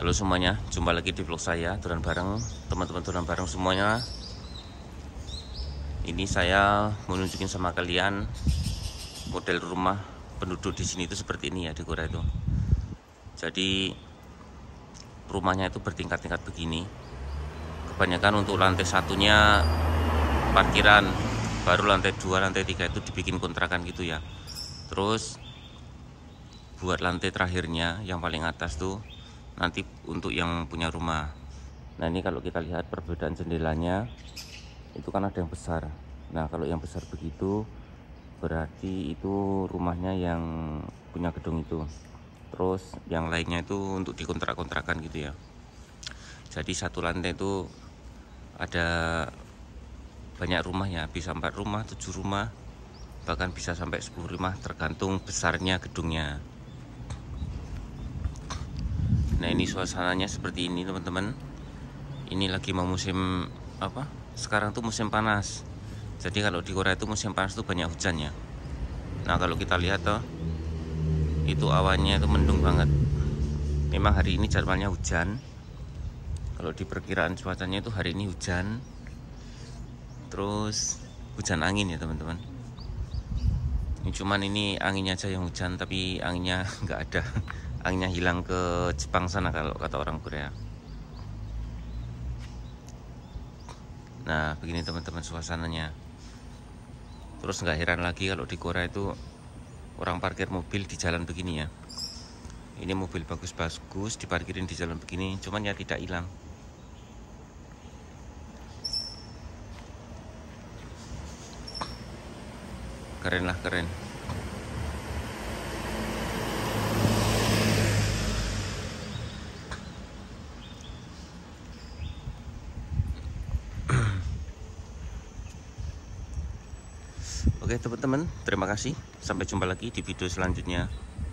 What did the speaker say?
Halo semuanya, jumpa lagi di vlog saya Turan bareng, teman-teman Turan bareng semuanya Ini saya menunjukin sama kalian Model rumah penduduk di sini itu seperti ini ya di Korea itu Jadi rumahnya itu bertingkat-tingkat begini Kebanyakan untuk lantai satunya parkiran Baru lantai dua lantai tiga itu dibikin kontrakan gitu ya Terus buat lantai terakhirnya yang paling atas tuh nanti untuk yang punya rumah nah ini kalau kita lihat perbedaan jendelanya itu kan ada yang besar nah kalau yang besar begitu berarti itu rumahnya yang punya gedung itu terus yang lainnya itu untuk dikontrak-kontrakan gitu ya jadi satu lantai itu ada banyak rumah ya bisa empat rumah tujuh rumah bahkan bisa sampai 10 rumah tergantung besarnya gedungnya Nah ini suasananya seperti ini teman-teman. Ini lagi mau musim apa? Sekarang tuh musim panas. Jadi kalau di Korea itu musim panas tuh banyak hujannya. Nah kalau kita lihat tuh itu awannya itu mendung banget. Memang hari ini jadwalnya hujan. Kalau di perkiraan cuacanya itu hari ini hujan. Terus hujan angin ya teman-teman. Ini cuman ini anginnya aja yang hujan tapi anginnya nggak ada anginnya hilang ke Jepang sana kalau kata orang Korea nah begini teman-teman suasananya terus nggak heran lagi kalau di Korea itu orang parkir mobil di jalan begini ya ini mobil bagus-bagus diparkirin di jalan begini cuman ya tidak hilang keren lah keren Oke teman-teman, terima kasih. Sampai jumpa lagi di video selanjutnya.